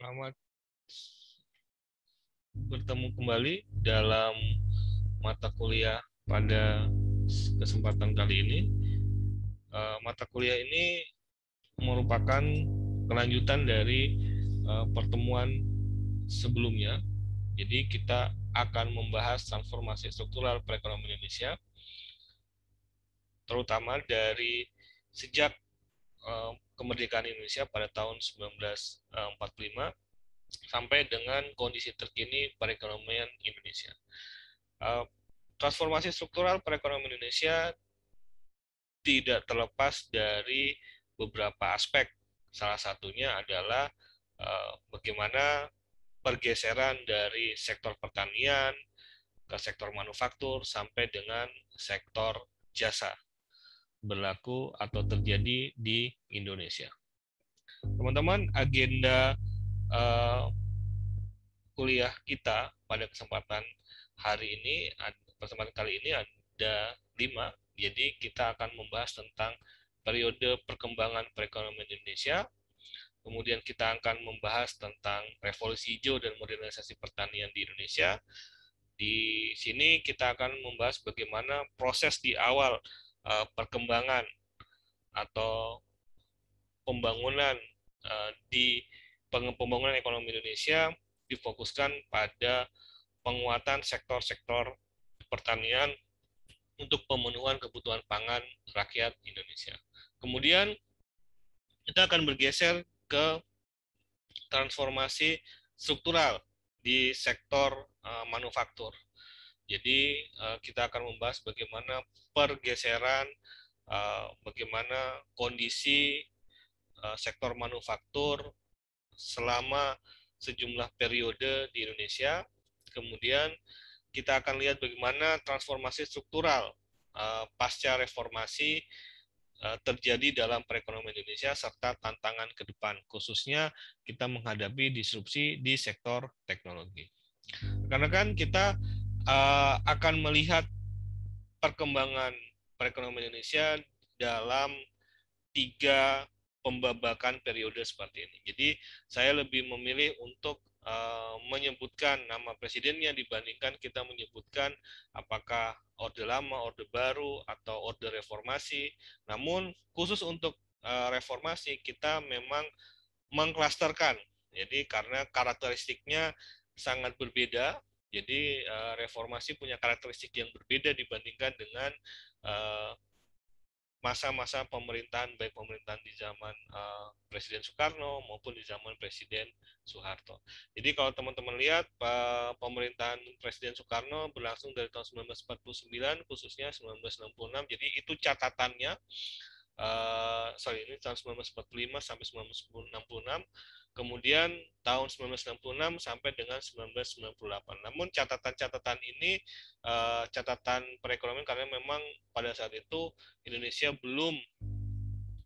Selamat bertemu kembali dalam mata kuliah pada kesempatan kali ini. Eh, mata kuliah ini merupakan kelanjutan dari eh, pertemuan sebelumnya. Jadi kita akan membahas transformasi struktural perekonomian Indonesia, terutama dari sejak kemerdekaan Indonesia pada tahun 1945 sampai dengan kondisi terkini perekonomian Indonesia. Transformasi struktural perekonomian Indonesia tidak terlepas dari beberapa aspek. Salah satunya adalah bagaimana pergeseran dari sektor pertanian ke sektor manufaktur sampai dengan sektor jasa berlaku atau terjadi di Indonesia. Teman-teman, agenda uh, kuliah kita pada kesempatan hari ini, kesempatan kali ini ada lima. Jadi kita akan membahas tentang periode perkembangan perekonomian Indonesia, kemudian kita akan membahas tentang revolusi hijau dan modernisasi pertanian di Indonesia. Di sini kita akan membahas bagaimana proses di awal uh, perkembangan atau pembangunan uh, di pembangunan ekonomi Indonesia difokuskan pada penguatan sektor-sektor pertanian untuk pemenuhan kebutuhan pangan rakyat Indonesia. Kemudian kita akan bergeser ke transformasi struktural di sektor uh, manufaktur. Jadi eh, kita akan membahas bagaimana pergeseran, eh, bagaimana kondisi eh, sektor manufaktur selama sejumlah periode di Indonesia. Kemudian kita akan lihat bagaimana transformasi struktural pasca reformasi terjadi dalam perekonomian Indonesia serta tantangan ke depan, khususnya kita menghadapi disrupsi di sektor teknologi. Karena kan kita uh, akan melihat perkembangan perekonomian Indonesia dalam tiga pembabakan periode seperti ini. Jadi saya lebih memilih untuk eh, menyebutkan nama presidennya dibandingkan kita menyebutkan apakah orde lama, orde baru, atau orde reformasi. Namun khusus untuk eh, reformasi kita memang mengklasterkan. Jadi karena karakteristiknya sangat berbeda jadi eh, reformasi punya karakteristik yang berbeda dibandingkan dengan eh, masa-masa pemerintahan baik pemerintahan di zaman eh, Presiden Soekarno maupun di zaman Presiden Soeharto. Jadi kalau teman-teman lihat pemerintahan Presiden Soekarno berlangsung dari tahun 1949 khususnya 1966. Jadi itu catatannya. Uh, sorry ini tahun 1945 sampai 1966 kemudian tahun 1996 sampai dengan 1998. Namun catatan-catatan ini eh, catatan perekonomian karena memang pada saat itu Indonesia belum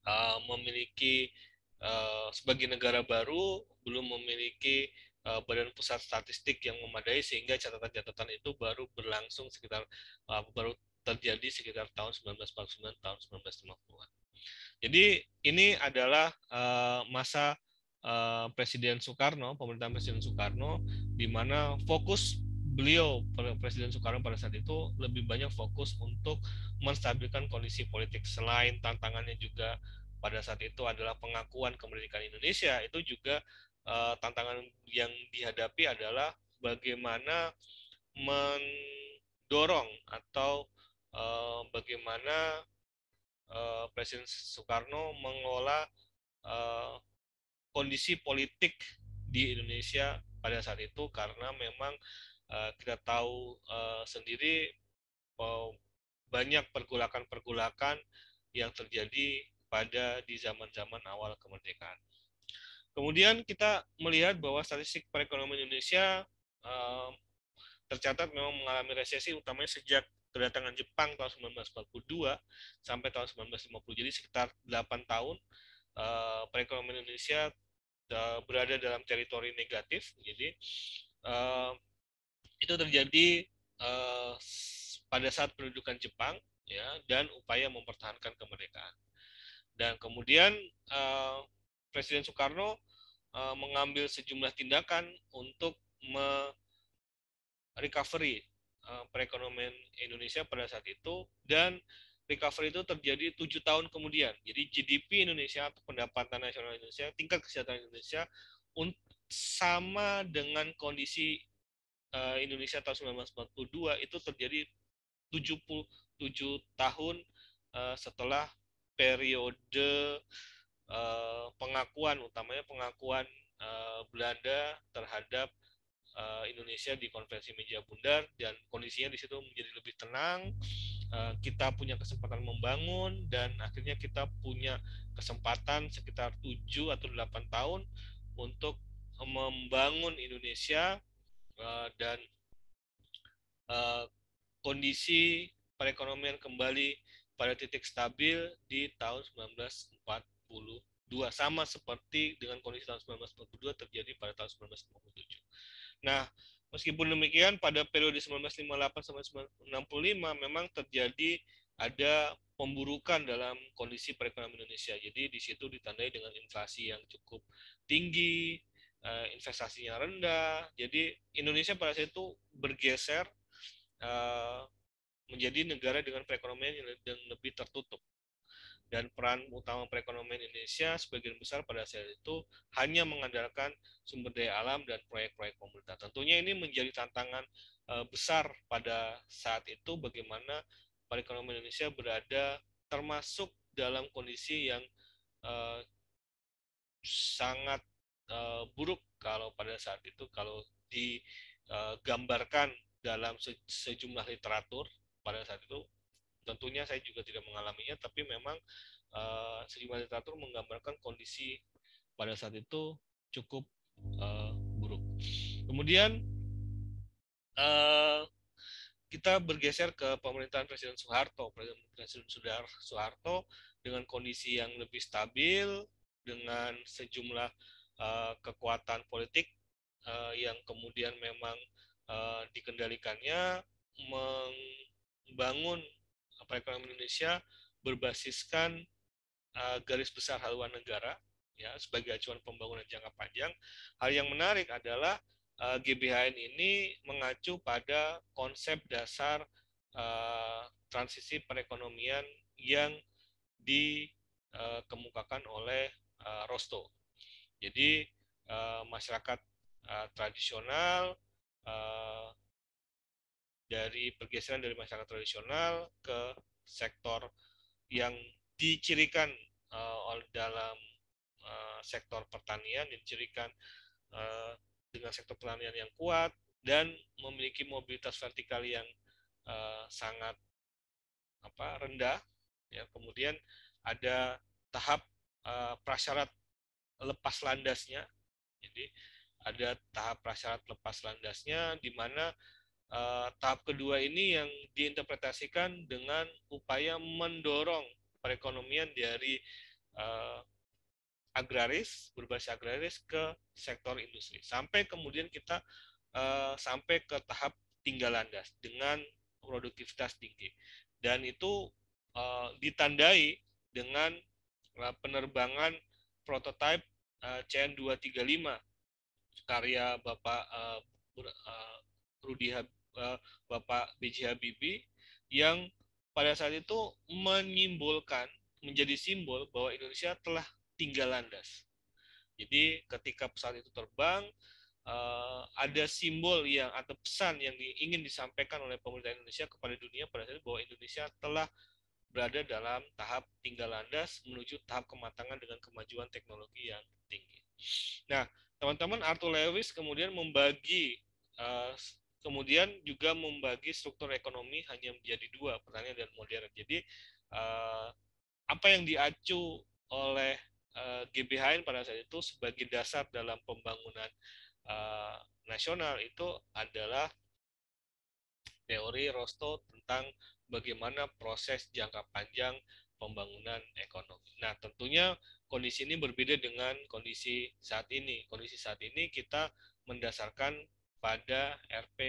eh, memiliki eh, sebagai negara baru belum memiliki Badan Pusat Statistik yang memadai sehingga catatan-catatan itu baru berlangsung sekitar baru terjadi sekitar tahun 1949 tahun 1950-an. Jadi ini adalah masa Eh, Presiden Soekarno, pemerintahan Presiden Soekarno, di mana fokus beliau Presiden Soekarno pada saat itu lebih banyak fokus untuk menstabilkan kondisi politik selain tantangannya juga pada saat itu adalah pengakuan kemerdekaan Indonesia itu juga eh, tantangan yang dihadapi adalah bagaimana mendorong atau eh, bagaimana Presiden Soekarno mengelola kondisi politik di Indonesia pada saat itu karena memang uh, kita tahu uh, sendiri uh, banyak pergulakan-pergulakan yang terjadi pada di zaman-zaman awal kemerdekaan. Kemudian kita melihat bahwa statistik perekonomian Indonesia uh, tercatat memang mengalami resesi utamanya sejak kedatangan Jepang tahun 1942 sampai tahun 1950. Jadi sekitar 8 tahun uh, perekonomian Indonesia Eh, berada dalam teritori negatif. Jadi uh, itu terjadi uh, pada saat pendudukan Jepang ya dan upaya mempertahankan kemerdekaan. Dan kemudian uh, Presiden Soekarno uh, mengambil sejumlah tindakan untuk me recovery uh, perekonomian Indonesia pada saat itu dan recovery itu terjadi tujuh tahun kemudian. Jadi GDP Indonesia atau pendapatan nasional Indonesia, tingkat kesehatan Indonesia sama dengan kondisi eh, Indonesia tahun 1942 itu terjadi 77 tahun eh, setelah periode eh, pengakuan, utamanya pengakuan Belanda terhadap Indonesia di Konvensi Meja Bundar dan kondisinya di situ menjadi lebih tenang. Eh, kita punya kesempatan membangun dan akhirnya kita punya kesempatan sekitar 7 atau 8 tahun untuk membangun Indonesia eh, dan eh, kondisi perekonomian kembali pada titik stabil di tahun 1942 sama seperti dengan kondisi tahun 1942 terjadi pada tahun 1957. Nah, Meskipun demikian, pada periode 1958 sampai 1965 memang terjadi ada pemburukan dalam kondisi perekonomian Indonesia. Jadi di situ ditandai dengan inflasi yang cukup tinggi, eh, investasinya rendah. Jadi Indonesia pada saat itu bergeser eh, menjadi negara dengan perekonomian yang lebih tertutup dan peran utama perekonomian Indonesia sebagian besar pada saat itu hanya mengandalkan sumber daya alam dan proyek-proyek pemerintah. Tentunya ini menjadi tantangan eh, besar pada saat itu bagaimana perekonomian Indonesia berada termasuk dalam kondisi yang eh, sangat eh, buruk kalau pada saat itu kalau digambarkan dalam sejumlah literatur pada saat itu tentunya saya juga tidak mengalaminya tapi memang uh, eh, sejumlah literatur menggambarkan kondisi pada saat itu cukup uh, buruk kemudian uh, kita bergeser ke pemerintahan Presiden Soeharto Presiden Soeharto dengan kondisi yang lebih stabil dengan sejumlah uh, kekuatan politik uh, yang kemudian memang uh, dikendalikannya membangun perekonomian Indonesia berbasiskan uh, garis besar haluan negara ya sebagai acuan pembangunan jangka panjang. Hal yang menarik adalah uh, eh, GBHN ini mengacu pada konsep dasar uh, transisi perekonomian yang dikemukakan oleh uh, Rosto. Jadi uh, masyarakat uh, tradisional uh, dari pergeseran dari masyarakat tradisional ke sektor yang dicirikan uh, dalam uh, sektor pertanian dicirikan uh, dengan sektor pertanian yang kuat dan memiliki mobilitas vertikal yang uh, sangat apa rendah ya kemudian ada tahap uh, prasyarat lepas landasnya jadi ada tahap prasyarat lepas landasnya di mana uh, tahap kedua ini yang diinterpretasikan dengan upaya mendorong perekonomian dari uh, agraris berbasis agraris ke sektor industri sampai kemudian kita uh, sampai ke tahap tinggal landas dengan produktivitas tinggi dan itu uh, ditandai dengan uh, penerbangan prototipe uh, CN235 karya Bapak uh, Rudi eh, Bapak BJ Habibie yang pada saat itu menyimbolkan menjadi simbol bahwa Indonesia telah tinggal landas. Jadi ketika pesawat itu terbang eh, ada simbol yang atau pesan yang ingin disampaikan oleh pemerintah Indonesia kepada dunia pada saat itu bahwa Indonesia telah berada dalam tahap tinggal landas menuju tahap kematangan dengan kemajuan teknologi yang tinggi. Nah, teman-teman Arthur Lewis kemudian membagi uh, kemudian juga membagi struktur ekonomi hanya menjadi dua pertanian dan modern jadi uh, apa yang diacu oleh uh, eh, GBHN pada saat itu sebagai dasar dalam pembangunan uh, nasional itu adalah teori Rostow tentang bagaimana proses jangka panjang pembangunan ekonomi. Nah, tentunya kondisi ini berbeda dengan kondisi saat ini. Kondisi saat ini kita mendasarkan pada RP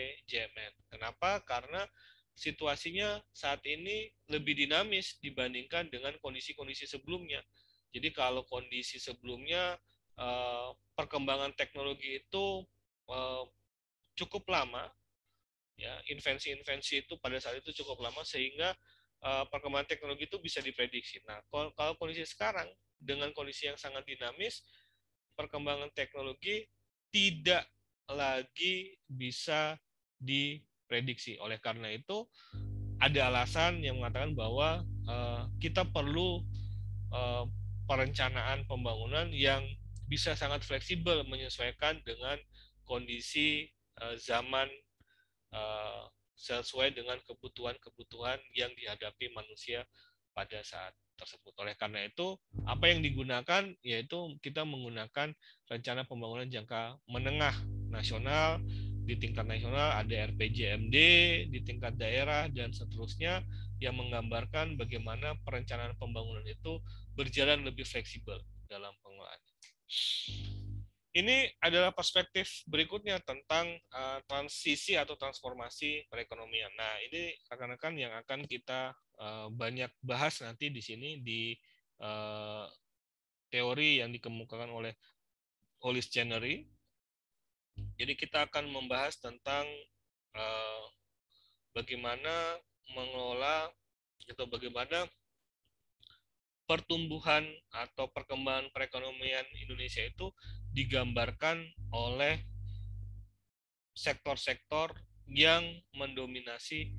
Kenapa? Karena situasinya saat ini lebih dinamis dibandingkan dengan kondisi-kondisi sebelumnya. Jadi kalau kondisi sebelumnya eh, perkembangan teknologi itu eh, cukup lama, ya invensi-invensi itu pada saat itu cukup lama sehingga eh, perkembangan teknologi itu bisa diprediksi. Nah, kalau kondisi sekarang dengan kondisi yang sangat dinamis, perkembangan teknologi tidak lagi bisa diprediksi. Oleh karena itu, ada alasan yang mengatakan bahwa uh, kita perlu uh, perencanaan pembangunan yang bisa sangat fleksibel menyesuaikan dengan kondisi uh, zaman uh, sesuai dengan kebutuhan-kebutuhan yang dihadapi manusia pada saat tersebut. Oleh karena itu, apa yang digunakan yaitu kita menggunakan rencana pembangunan jangka menengah nasional, di tingkat nasional ada RPJMD, di tingkat daerah dan seterusnya yang menggambarkan bagaimana perencanaan pembangunan itu berjalan lebih fleksibel dalam pengelolaan. Ini adalah perspektif berikutnya tentang uh, transisi atau transformasi perekonomian. Nah, ini rekan-rekan yang akan kita uh, banyak bahas nanti di sini di uh, teori yang dikemukakan oleh Hollis Chenery jadi kita akan membahas tentang uh, bagaimana mengelola atau bagaimana pertumbuhan atau perkembangan perekonomian Indonesia itu digambarkan oleh sektor-sektor yang mendominasi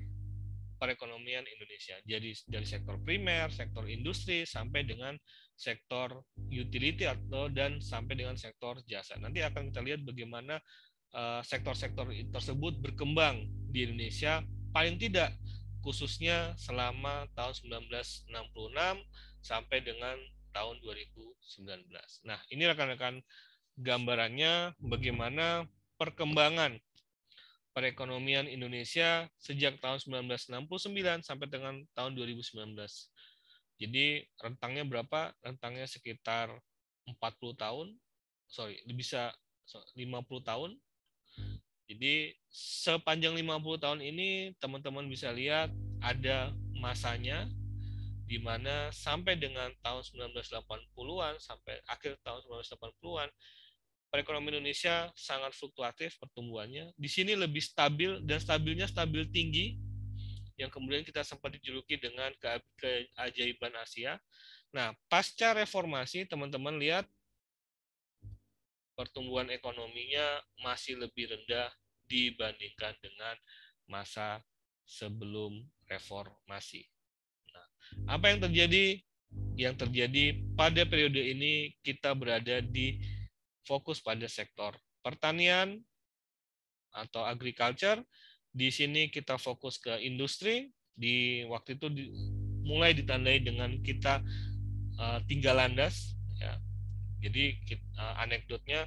perekonomian Indonesia. Jadi dari sektor primer, sektor industri sampai dengan sektor utility atau dan sampai dengan sektor jasa. Nanti akan kita lihat bagaimana eh, sektor-sektor tersebut berkembang di Indonesia paling tidak khususnya selama tahun 1966 sampai dengan tahun 2019. Nah, ini rekan-rekan gambarannya bagaimana perkembangan perekonomian Indonesia sejak tahun 1969 sampai dengan tahun 2019. Jadi rentangnya berapa? Rentangnya sekitar 40 tahun, sorry, bisa 50 tahun. Jadi sepanjang 50 tahun ini teman-teman bisa lihat ada masanya di mana sampai dengan tahun 1980-an sampai akhir tahun 1980-an perekonomian Indonesia sangat fluktuatif pertumbuhannya. Di sini lebih stabil dan stabilnya stabil tinggi yang kemudian kita sempat dijuluki dengan keajaiban Asia. Nah, pasca reformasi, teman-teman lihat pertumbuhan ekonominya masih lebih rendah dibandingkan dengan masa sebelum reformasi. Nah, apa yang terjadi? Yang terjadi pada periode ini kita berada di fokus pada sektor pertanian atau agriculture, di sini kita fokus ke industri. Di waktu itu di, mulai ditandai dengan kita uh, tinggal landas. Ya. Jadi kita, uh, eh, anekdotnya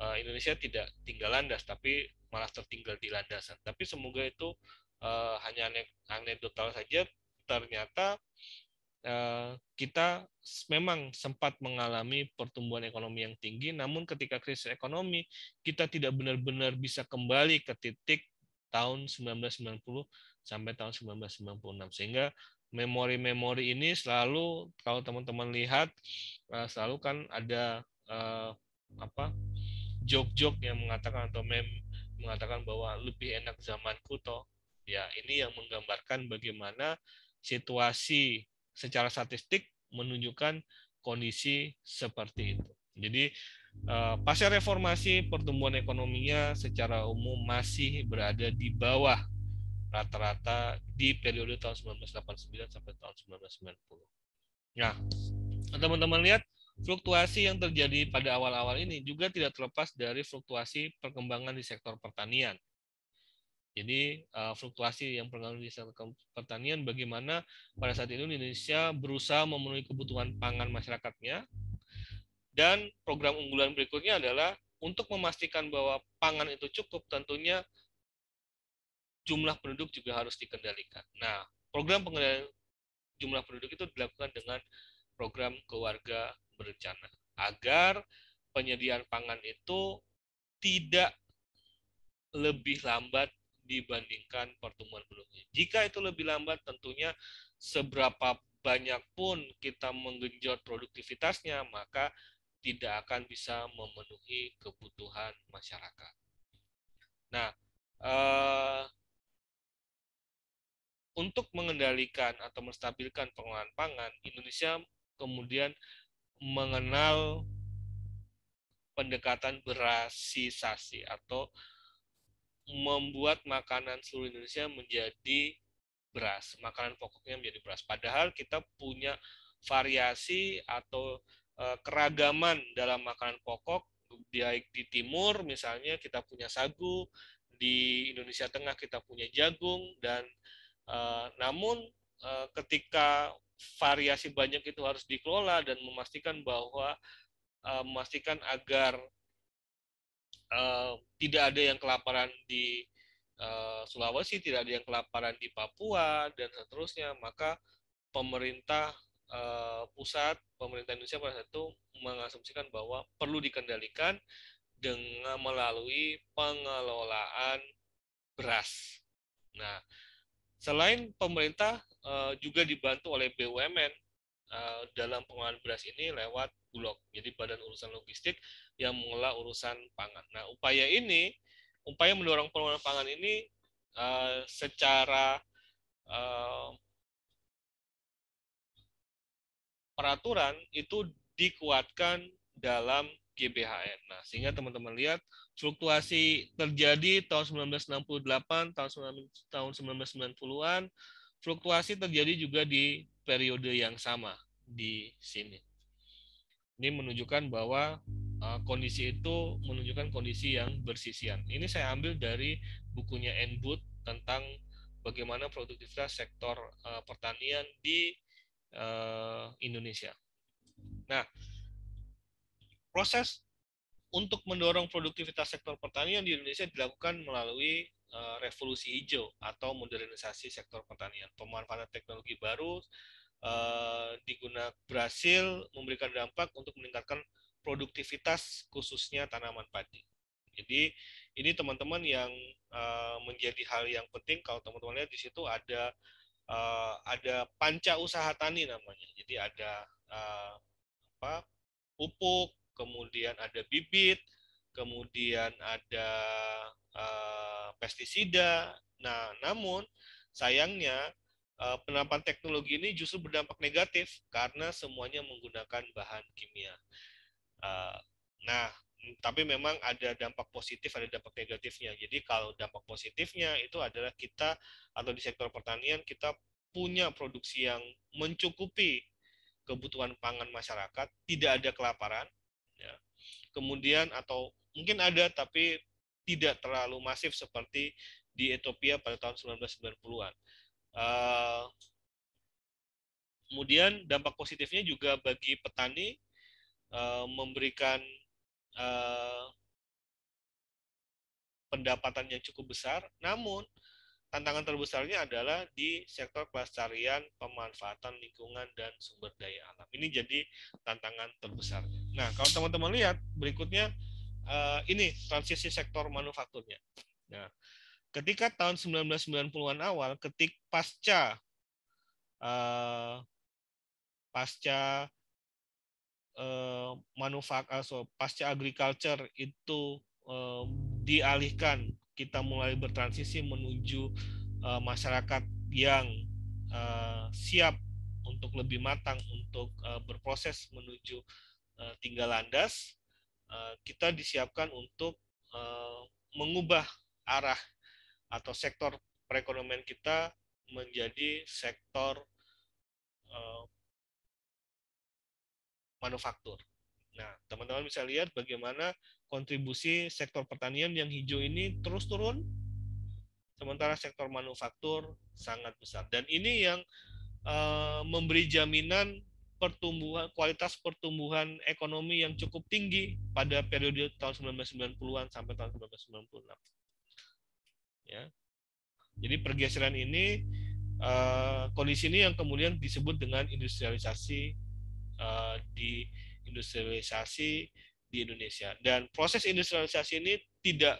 uh, Indonesia tidak tinggal landas, tapi malah tertinggal di landasan. Tapi semoga itu uh, hanya anek, anekdotal saja. Ternyata kita memang sempat mengalami pertumbuhan ekonomi yang tinggi, namun ketika krisis ekonomi, kita tidak benar-benar bisa kembali ke titik tahun 1990 sampai tahun 1996 sehingga memori-memori ini selalu kalau teman-teman lihat eh, selalu kan ada eh, apa jok-jok yang mengatakan atau mem mengatakan bahwa lebih enak zaman kuto ya ini yang menggambarkan bagaimana situasi secara statistik menunjukkan kondisi seperti itu jadi Eh, pasca reformasi pertumbuhan ekonominya secara umum masih berada di bawah rata-rata di periode tahun 1989 sampai tahun 1990. Nah, teman-teman lihat fluktuasi yang terjadi pada awal-awal ini juga tidak terlepas dari fluktuasi perkembangan di sektor pertanian. Jadi eh, fluktuasi yang pengaruh di sektor pertanian bagaimana pada saat itu Indonesia berusaha memenuhi kebutuhan pangan masyarakatnya dan program unggulan berikutnya adalah untuk memastikan bahwa pangan itu cukup, tentunya jumlah penduduk juga harus dikendalikan. Nah, program pengendalian jumlah penduduk itu dilakukan dengan program keluarga berencana agar penyediaan pangan itu tidak lebih lambat dibandingkan pertumbuhan penduduknya. Jika itu lebih lambat, tentunya seberapa banyak pun kita menggenjot produktivitasnya, maka tidak akan bisa memenuhi kebutuhan masyarakat. Nah, eh, untuk mengendalikan atau menstabilkan pengelolaan pangan, Indonesia kemudian mengenal pendekatan berasisasi atau membuat makanan seluruh Indonesia menjadi beras, makanan pokoknya menjadi beras. Padahal kita punya variasi atau Eh, keragaman dalam makanan pokok baik di timur misalnya kita punya sagu di Indonesia Tengah kita punya jagung dan eh, namun eh, ketika variasi banyak itu harus dikelola dan memastikan bahwa memastikan agar tidak ada yang kelaparan di Sulawesi tidak ada yang kelaparan di Papua dan seterusnya maka pemerintah pusat pemerintah Indonesia pada saat itu mengasumsikan bahwa perlu dikendalikan dengan melalui pengelolaan beras. Nah, selain pemerintah eh, juga dibantu oleh BUMN eh, dalam pengelolaan beras ini lewat Bulog, jadi Badan Urusan Logistik yang mengelola urusan pangan. Nah, upaya ini, upaya mendorong pengelolaan pangan ini eh, secara uh, peraturan itu dikuatkan dalam GBHN. Nah, sehingga teman-teman lihat fluktuasi terjadi tahun 1968, tahun tahun 1990-an, fluktuasi terjadi juga di periode yang sama di sini. Ini menunjukkan bahwa eh, kondisi itu menunjukkan kondisi yang bersisian. Ini saya ambil dari bukunya Enbut tentang bagaimana produktivitas sektor eh, pertanian di Eh, Indonesia. Nah, proses untuk mendorong produktivitas sektor pertanian di Indonesia dilakukan melalui eh, revolusi hijau atau modernisasi sektor pertanian. Pemanfaatan teknologi baru eh, digunakan berhasil memberikan dampak untuk meningkatkan produktivitas khususnya tanaman padi. Jadi ini teman-teman yang menjadi hal yang penting kalau teman-teman lihat di situ ada Eh, ada panca usaha tani namanya. Jadi ada uh, apa pupuk, kemudian ada bibit, kemudian ada uh, pestisida. Nah, namun sayangnya uh, penerapan teknologi ini justru berdampak negatif karena semuanya menggunakan bahan kimia. Uh, nah, tapi memang ada dampak positif, ada dampak negatifnya. Jadi kalau dampak positifnya itu adalah kita atau di sektor pertanian kita punya produksi yang mencukupi kebutuhan pangan masyarakat, tidak ada kelaparan, ya. kemudian atau mungkin ada tapi tidak terlalu masif seperti di Ethiopia pada tahun 1990-an. Uh, eh, kemudian dampak positifnya juga bagi petani uh, memberikan Eh, pendapatan yang cukup besar, namun tantangan terbesarnya adalah di sektor pelestarian, pemanfaatan lingkungan, dan sumber daya alam. Ini jadi tantangan terbesarnya. Nah, kalau teman-teman lihat berikutnya, eh, ini transisi sektor manufakturnya. Nah, ketika tahun 1990-an awal, ketik pasca eh, pasca Eh, manufaktur eh, so pasca agriculture itu eh, dialihkan kita mulai bertransisi menuju masyarakat yang siap untuk lebih matang untuk berproses menuju tinggal landas kita disiapkan untuk mengubah arah atau sektor perekonomian kita menjadi sektor manufaktur. Nah, teman-teman bisa lihat bagaimana kontribusi sektor pertanian yang hijau ini terus turun, sementara sektor manufaktur sangat besar. Dan ini yang uh, memberi jaminan pertumbuhan kualitas pertumbuhan ekonomi yang cukup tinggi pada periode tahun 1990-an sampai tahun 1996. Ya. Jadi pergeseran ini eh, kondisi ini yang kemudian disebut dengan industrialisasi uh, di industrialisasi di Indonesia. Dan proses industrialisasi ini tidak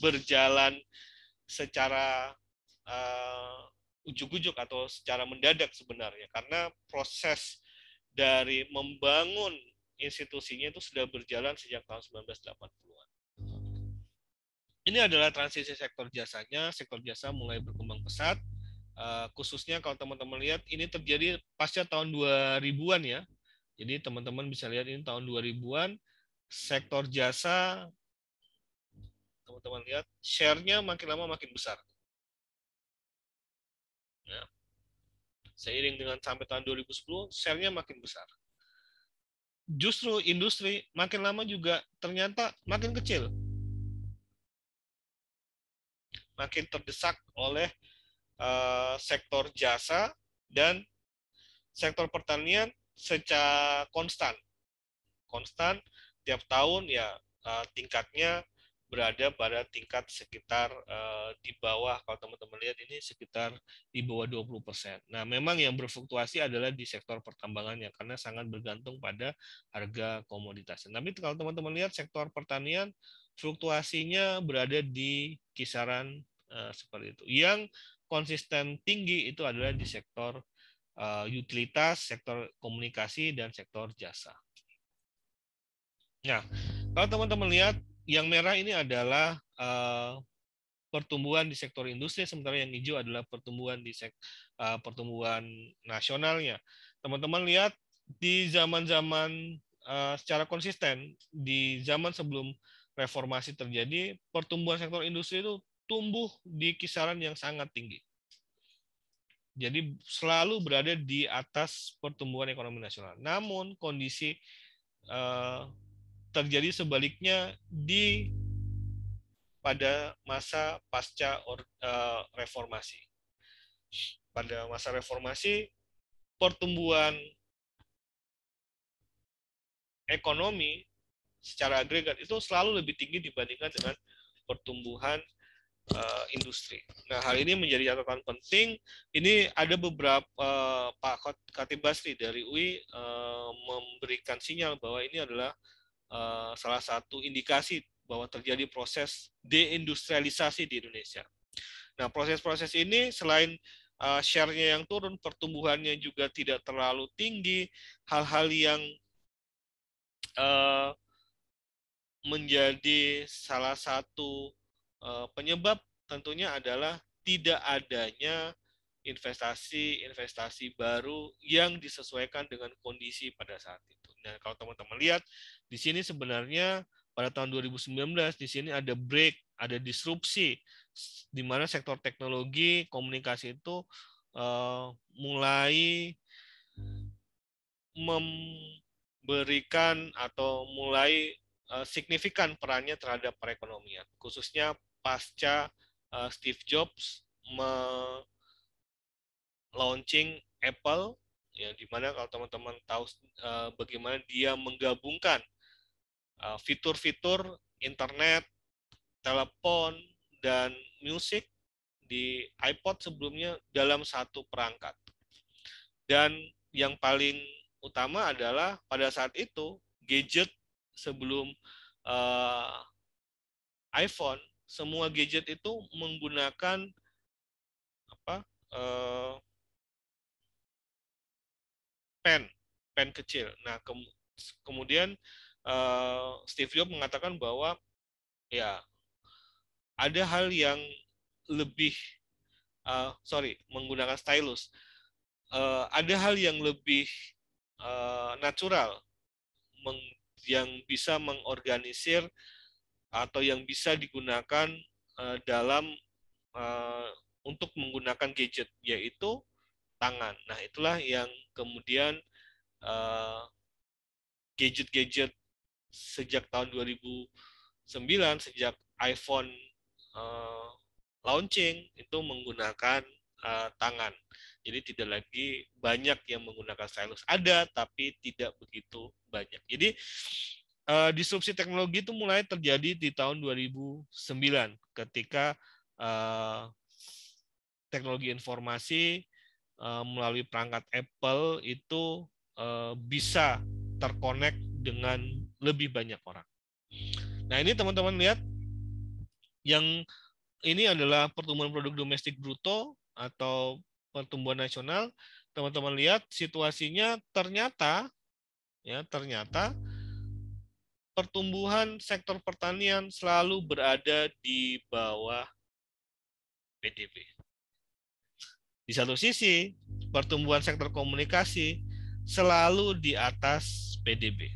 berjalan secara ujuk eh, ujuk-ujuk atau secara mendadak sebenarnya karena proses dari membangun institusinya itu sudah berjalan sejak tahun 1980-an. Ini adalah transisi sektor jasanya, sektor jasa mulai berkembang pesat. Eh, khususnya kalau teman-teman lihat ini terjadi pasca tahun 2000-an ya, jadi teman-teman bisa lihat ini tahun 2000-an, sektor jasa, teman-teman lihat, share-nya makin lama makin besar. Ya. Seiring dengan sampai tahun 2010, share-nya makin besar. Justru industri makin lama juga ternyata makin kecil. Makin terdesak oleh uh, sektor jasa dan sektor pertanian secara konstan. Konstan tiap tahun ya eh, tingkatnya berada pada tingkat sekitar uh, di bawah kalau teman-teman lihat ini sekitar di bawah 20%. Nah, memang yang berfluktuasi adalah di sektor ya karena sangat bergantung pada harga komoditas. Tapi kalau teman-teman lihat sektor pertanian fluktuasinya berada di kisaran uh, seperti itu. Yang konsisten tinggi itu adalah di sektor Eh, utilitas, sektor komunikasi, dan sektor jasa. Nah, kalau teman-teman lihat, yang merah ini adalah eh, pertumbuhan di sektor industri, sementara yang hijau adalah pertumbuhan di sek, eh, pertumbuhan nasionalnya. Teman-teman lihat di zaman-zaman secara konsisten di zaman sebelum reformasi terjadi, pertumbuhan sektor industri itu tumbuh di kisaran yang sangat tinggi. Jadi selalu berada di atas pertumbuhan ekonomi nasional. Namun kondisi eh, terjadi sebaliknya di pada masa pasca or, eh, reformasi. Pada masa reformasi pertumbuhan ekonomi secara agregat itu selalu lebih tinggi dibandingkan dengan pertumbuhan Eh, industri. Nah, hal ini menjadi catatan penting. Ini ada beberapa uh, Pak Basri dari UI eh, memberikan sinyal bahwa ini adalah salah satu indikasi bahwa terjadi proses deindustrialisasi di Indonesia. Nah, proses-proses ini selain uh, share-nya yang turun, pertumbuhannya juga tidak terlalu tinggi, hal-hal yang menjadi salah satu Eh, penyebab tentunya adalah tidak adanya investasi-investasi baru yang disesuaikan dengan kondisi pada saat itu. Nah, kalau teman-teman lihat di sini sebenarnya pada tahun 2019 di sini ada break, ada disrupsi di mana sektor teknologi komunikasi itu uh, mulai memberikan atau mulai eh, signifikan perannya terhadap perekonomian, khususnya pasca uh, Steve Jobs me Apple ya mana kalau teman-teman tahu uh, bagaimana dia menggabungkan eh, fitur-fitur uh, internet, telepon dan musik di iPod sebelumnya dalam satu perangkat. Dan yang paling utama adalah pada saat itu gadget sebelum uh, iPhone semua gadget itu menggunakan apa eh, pen pen kecil. Nah ke, kemudian eh, Steve Jobs mengatakan bahwa ya ada hal yang lebih eh, sorry menggunakan stylus Eh, ada hal yang lebih eh, natural meng, yang bisa mengorganisir atau yang bisa digunakan eh, dalam eh, untuk menggunakan gadget yaitu tangan. Nah, itulah yang kemudian eh, gadget-gadget sejak tahun 2009 sejak iPhone launching itu menggunakan tangan. Jadi tidak lagi banyak yang menggunakan stylus. Ada tapi tidak begitu banyak. Jadi uh, disrupsi teknologi itu mulai terjadi di tahun 2009 ketika uh, teknologi informasi uh, melalui perangkat Apple itu uh, bisa terkonek dengan lebih banyak orang. Nah ini teman-teman lihat yang ini adalah pertumbuhan produk domestik bruto atau pertumbuhan nasional. Teman-teman lihat situasinya ternyata ya ternyata pertumbuhan sektor pertanian selalu berada di bawah PDB. Di satu sisi, pertumbuhan sektor komunikasi selalu di atas PDB.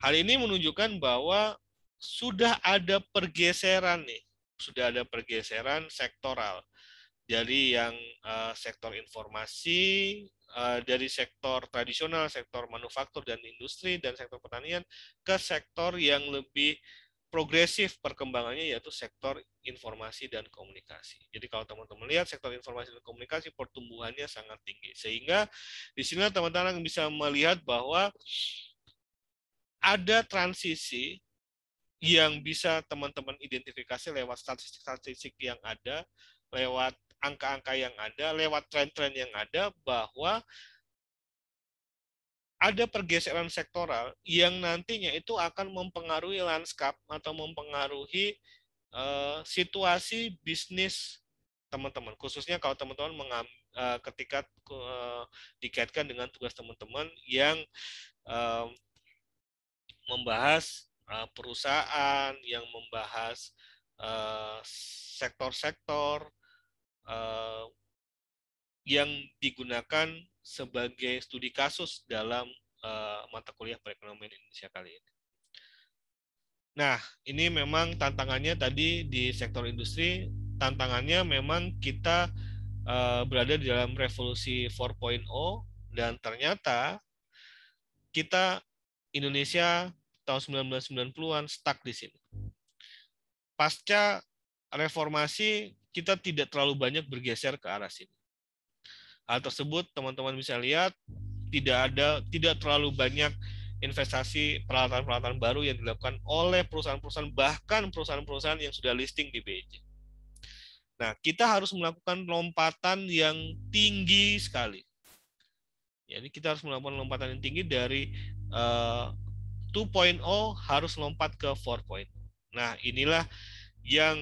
Hal ini menunjukkan bahwa sudah ada pergeseran nih, sudah ada pergeseran sektoral dari yang eh, sektor informasi Eh, dari sektor tradisional, sektor manufaktur dan industri dan sektor pertanian ke sektor yang lebih progresif perkembangannya yaitu sektor informasi dan komunikasi. Jadi kalau teman-teman lihat sektor informasi dan komunikasi pertumbuhannya sangat tinggi. Sehingga di sini teman-teman bisa melihat bahwa ada transisi yang bisa teman-teman identifikasi lewat statistik-statistik yang ada, lewat angka-angka yang ada, lewat tren-tren yang ada, bahwa ada pergeseran sektoral yang nantinya itu akan mempengaruhi lanskap atau mempengaruhi eh, situasi bisnis teman-teman. Khususnya kalau teman-teman mengam eh, ketika eh, dikaitkan dengan tugas teman-teman yang membahas perusahaan, yang membahas sektor-sektor, uh, sektor -sektor, uh, yang digunakan sebagai studi kasus dalam uh, mata kuliah perekonomian Indonesia kali ini. Nah, ini memang tantangannya tadi di sektor industri, tantangannya memang kita uh, berada di dalam revolusi 4.0 dan ternyata kita Indonesia tahun 1990-an stuck di sini. Pasca reformasi kita tidak terlalu banyak bergeser ke arah sini. Hal tersebut teman-teman bisa lihat tidak ada tidak terlalu banyak investasi peralatan-peralatan baru yang dilakukan oleh perusahaan-perusahaan bahkan perusahaan-perusahaan yang sudah listing di BEJ. Nah, kita harus melakukan lompatan yang tinggi sekali. Jadi ya, kita harus melakukan lompatan yang tinggi dari uh, eh, 2.0 harus lompat ke 4.0. Nah, inilah yang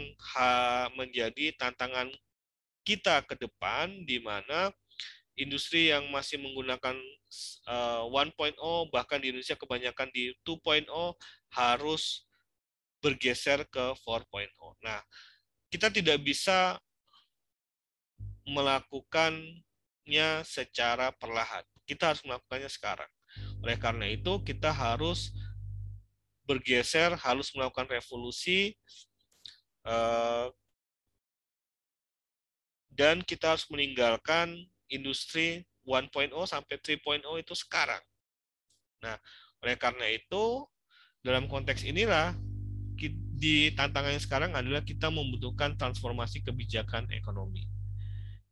menjadi tantangan kita ke depan di mana industri yang masih menggunakan 1.0 eh, bahkan di Indonesia kebanyakan di 2.0 harus bergeser ke 4.0. Nah, kita tidak bisa melakukannya secara perlahan. Kita harus melakukannya sekarang. Oleh karena itu, kita harus bergeser, harus melakukan revolusi Eh, dan kita harus meninggalkan industri 1.0 sampai 3.0 itu sekarang. Nah, oleh karena itu, dalam konteks inilah di tantangan yang sekarang adalah kita membutuhkan transformasi kebijakan ekonomi.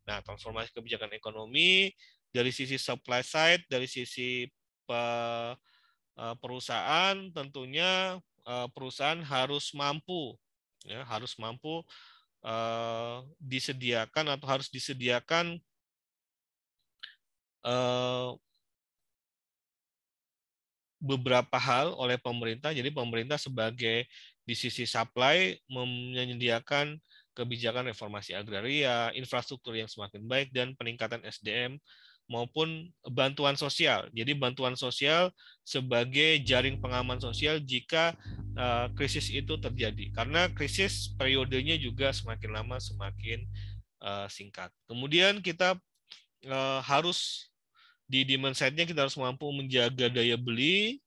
Nah, transformasi kebijakan ekonomi dari sisi supply side, dari sisi eh, perusahaan, tentunya eh, perusahaan harus mampu ya harus mampu uh, disediakan atau harus disediakan uh, beberapa hal oleh pemerintah. Jadi pemerintah sebagai di sisi supply menyediakan kebijakan reformasi agraria, infrastruktur yang semakin baik dan peningkatan SDM maupun bantuan sosial. Jadi bantuan sosial sebagai jaring pengaman sosial jika eh, krisis itu terjadi. Karena krisis periodenya juga semakin lama semakin eh, singkat. Kemudian kita eh, harus di demand side-nya kita harus mampu menjaga daya beli,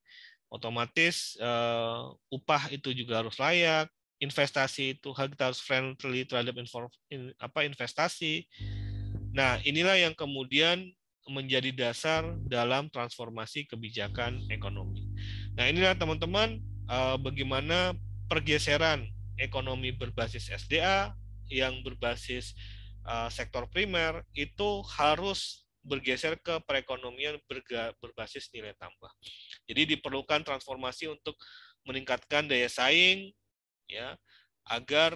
otomatis upah itu juga harus layak, investasi itu kita harus friendly terhadap investasi. Nah, inilah yang kemudian menjadi dasar dalam transformasi kebijakan ekonomi. Nah, inilah teman-teman eh, bagaimana pergeseran ekonomi berbasis SDA yang berbasis eh, sektor primer itu harus bergeser ke perekonomian berbasis nilai tambah. Jadi diperlukan transformasi untuk meningkatkan daya saing ya agar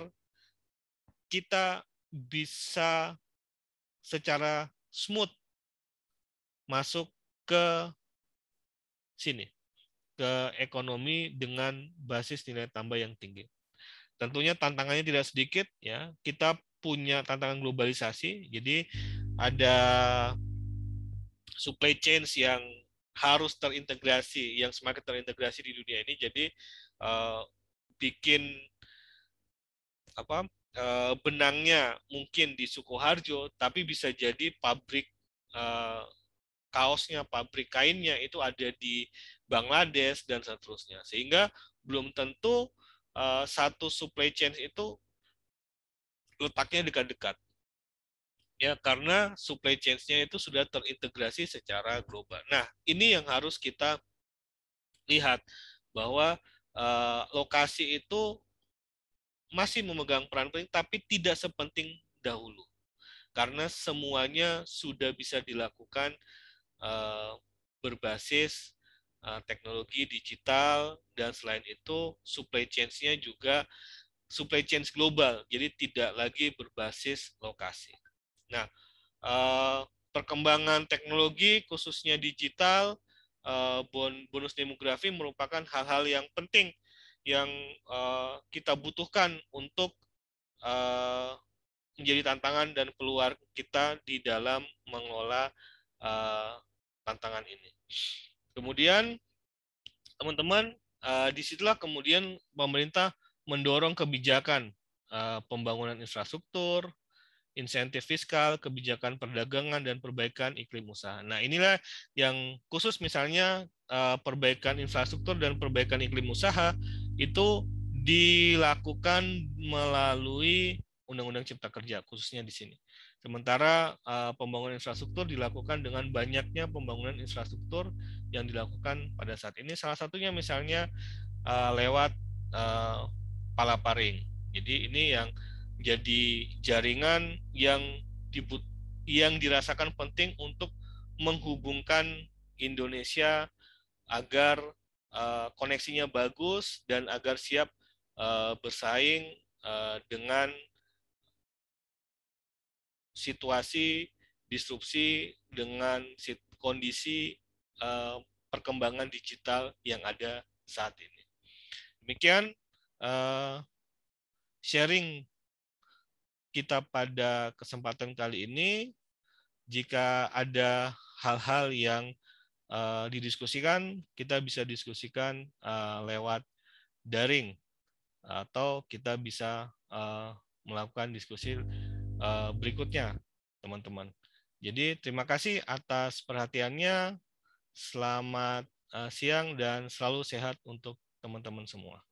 kita bisa secara smooth masuk ke sini, ke ekonomi dengan basis nilai tambah yang tinggi. Tentunya tantangannya tidak sedikit ya. Kita punya tantangan globalisasi, jadi ada supply chain yang harus terintegrasi, yang semakin terintegrasi di dunia ini, jadi uh, bikin apa uh, benangnya mungkin di Sukoharjo, tapi bisa jadi pabrik uh, kaosnya, pabrik kainnya itu ada di Bangladesh dan seterusnya. Sehingga belum tentu uh, satu supply chain itu letaknya dekat-dekat. Ya, karena supply chain-nya itu sudah terintegrasi secara global. Nah, ini yang harus kita lihat bahwa uh, lokasi itu masih memegang peran penting tapi tidak sepenting dahulu. Karena semuanya sudah bisa dilakukan Eh, berbasis eh, teknologi digital dan selain itu supply chain-nya juga supply chain global, jadi tidak lagi berbasis lokasi. Nah, eh, perkembangan teknologi khususnya digital bonus demografi merupakan hal-hal yang penting yang kita butuhkan untuk menjadi tantangan dan keluar kita di dalam mengelola tantangan ini. Kemudian teman-teman eh, disitulah kemudian pemerintah mendorong kebijakan eh, pembangunan infrastruktur, insentif fiskal, kebijakan perdagangan dan perbaikan iklim usaha. Nah inilah yang khusus misalnya eh, perbaikan infrastruktur dan perbaikan iklim usaha itu dilakukan melalui Undang-Undang Cipta Kerja khususnya di sini. Sementara uh, pembangunan infrastruktur dilakukan dengan banyaknya pembangunan infrastruktur yang dilakukan pada saat ini. Salah satunya misalnya uh, lewat uh, palaparing. Jadi ini yang jadi jaringan yang dibut yang dirasakan penting untuk menghubungkan Indonesia agar uh, koneksinya bagus dan agar siap uh, bersaing uh, dengan situasi disrupsi dengan kondisi eh, perkembangan digital yang ada saat ini. Demikian eh, sharing kita pada kesempatan kali ini. Jika ada hal-hal yang eh, didiskusikan, kita bisa diskusikan lewat daring atau kita bisa melakukan diskusi Eh, berikutnya, teman-teman. Jadi terima kasih atas perhatiannya. Selamat eh, siang dan selalu sehat untuk teman-teman semua.